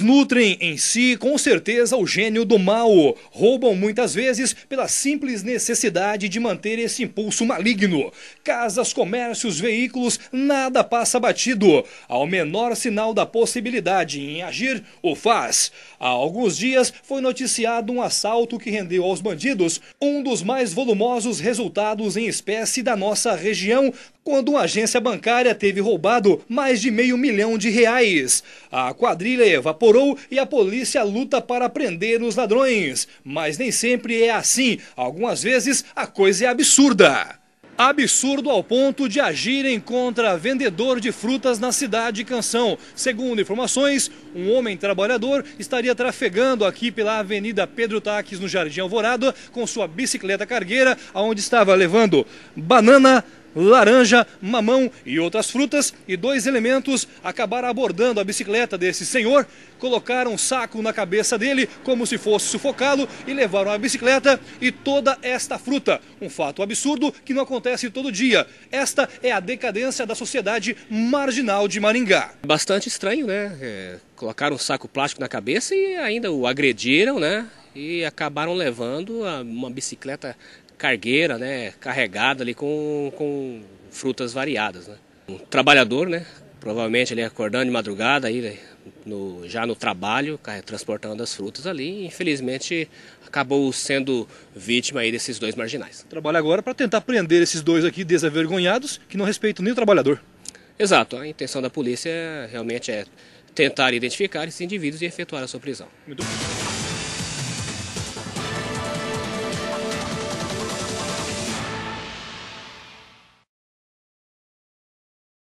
nutrem em si, com certeza, o gênio do mal, roubam muitas vezes pela simples necessidade de manter esse impulso maligno. Casas, comércios, veículos, nada passa batido. Ao menor sinal da possibilidade em agir, o faz. Há alguns dias foi noticiado um assalto que rendeu aos bandidos um dos mais volumosos resultados em espécie da nossa região quando uma agência bancária teve roubado mais de meio milhão de reais. A quadrilha evaporou e a polícia luta para prender os ladrões. Mas nem sempre é assim. Algumas vezes a coisa é absurda. Absurdo ao ponto de agirem contra vendedor de frutas na cidade de Canção. Segundo informações, um homem trabalhador estaria trafegando aqui pela Avenida Pedro Taques, no Jardim Alvorada, com sua bicicleta cargueira, onde estava levando banana, laranja, mamão e outras frutas, e dois elementos acabaram abordando a bicicleta desse senhor, colocaram um saco na cabeça dele como se fosse sufocá-lo e levaram a bicicleta e toda esta fruta. Um fato absurdo que não acontece todo dia. Esta é a decadência da sociedade marginal de Maringá. Bastante estranho, né? É, colocaram um saco plástico na cabeça e ainda o agrediram, né? e acabaram levando uma bicicleta cargueira, né, carregada ali com, com frutas variadas. Né. Um trabalhador, né, provavelmente ele acordando de madrugada, aí, né, no, já no trabalho, transportando as frutas ali, e infelizmente acabou sendo vítima aí desses dois marginais. Trabalha agora para tentar prender esses dois aqui desavergonhados que não respeitam nem o trabalhador. Exato, a intenção da polícia realmente é tentar identificar esses indivíduos e efetuar a sua prisão. Muito